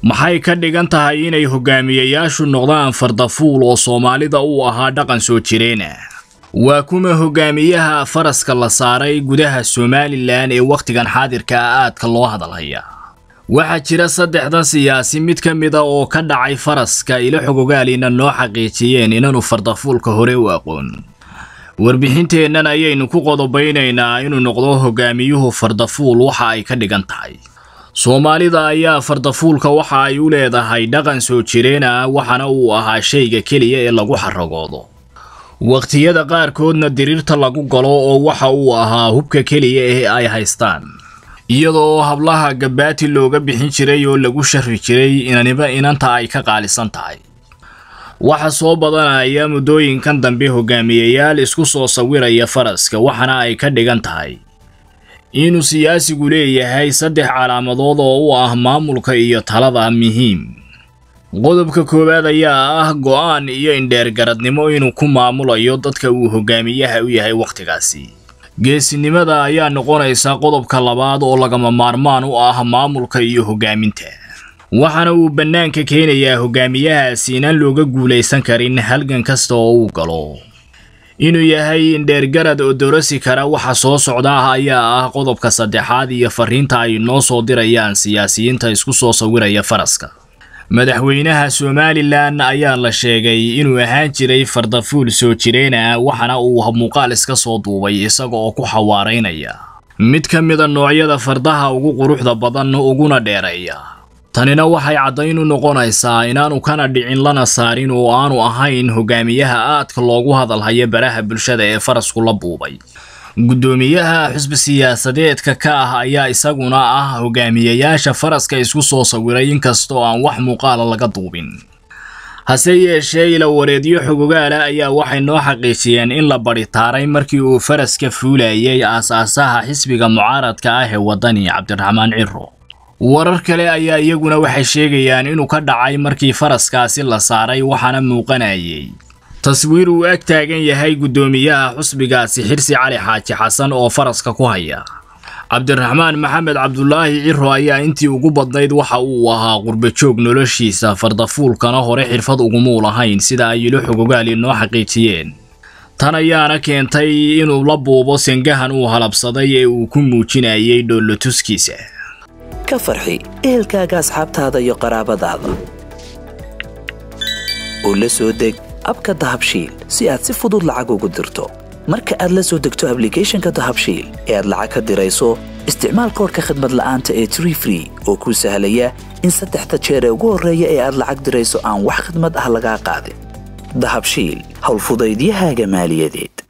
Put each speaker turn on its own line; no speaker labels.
maxay ka dhigan tahay inay hogaamiyayaashu noqdaan fardafuul oo soomaalida uu ahaa dhaqan soo jireen waa kuma hogaamiyaha faraska la saaray gudaha somalilan ee wakhtigan xaadirka a ah aadka loo hadalhaya waxaa jira saddexdan siyaasi mid ka mida ah oo ka dhacay faraska ila xogogaaliina noo xaqiijiyeen inanu fardafuulka hore u aqoon warbixinteennan ayaynu ku qodobaynaynaa inuu noqdo hogaamiyuhu fardafuul waxa ay ka dhigan tahay soomaalida ayaa fardafuulka waxa ay u leedahay dhaqan soo jireen ah waxaana uu ahaa shayga keliya ee lagu xaragoodo wakhtiyada qaarkoodna diriirta lagu galo oo waxa uu ahaa hubka keliya ee ay haystaan iyada oo hablaha gabaati looga bixin jiray oo lagu sharri jiray inaniba inanta ay ka qaalisan tahay waxa soo badanaya muddooyinkan dambe hogaamiyayaal isku soo sawiraya faraska waxaana ay ka dhigan tahay inuu siyaasigu leeyahay saddex calaamadood oo u ah maamulka iyo talada muhiim qodobka koowaad ayaa ah go'aan iyo indheergaradnimo inuu ku maamulayo dadka uu hogaamiyaha u yahay wakhtigaasi geesinimada ayaa noqonaysa qodobka labaad oo lagama maarmaan u ah maamulka iyo hogaaminta waxaana uu bannaanka keenayaa hogaamiyahaasi inaan looga guulaysan karin halgan kasta oo uu galo inuu yahay dheergarad oo doorasi kara waxa soo socdaah ayaa ah qodobka saddexaad iyo fariinta ay noo soo dirayaan siyaasiyiinta isku soo sawiraya faraska madaxweynaha somalilan ayaa la sheegay inuu ahaan jiray fardafuul soo jireena ah, waxana uu muuqaal iska soo duubay isaga oo ku xawaaraynaya mid ka mida noocyada fardaha ugu quruxda badan uguna dheereeya tanina waxay caddaynu noqonaysaa inaanu kana dhicin lana saarin oo aanu ahayn hogaamiyaha aadka loogu hadalhaya baraha bulshada ee farasku la buubay guddoomiyaha xusbi siyaasadeedka ka ah ayaa isaguna ah hogaamiyayaasha faraska isku soo sawiray inkastoo aan wax muuqaala laga duubin hase yeeshee ilawareedyo xogogaala ah ayaa waxay noo xaqiijiyeen in la badhitaaray markii uu faraska fuulayay aasaasaha xisbiga mucaaradka ah ee waddani cabdiraxmaan ciro warar kale ayaa iyaguna waxay sheegayaan inuu ka dhacay markii faraskaasi la saaray waxaana muuqanayay taswiir uu ag taagan yahay guddoomiyaha xusbigaasi xirsi cali xaaji xasan oo faraska ku haya cabdiraxmaan maxamed cabdulaahi ciro ayaa intii ugu badnayd waxa uu ahaa qurbajoog noloshiisa fardafuulkana hore xirfad ugumuu lahayn sida ay ilo xogogaali noo xaqiijiyeen tan ayaana keentay inuu la buubo sengahan uu halabsaday ee uu ku muujinayay dhoollotuskiisa
ka farxi ehelkaaga asxaabtaada iyo qaraabadaada oo la soo deg abka dahabshiil si aad si fudud lacag ugu dirto marka aad la soo degto ablicathonka dahabshiil ee aad lacag ka dirayso isticmaal koorhka khadmad la'aanta ee tree free oo kuu sahlaya in saddexda jeer ee ugu horreeya ee aad lacag dirayso aan wax khadmad ah lagaa qaadin dahabshiil howlfudaydiyahaaga maaliyadeed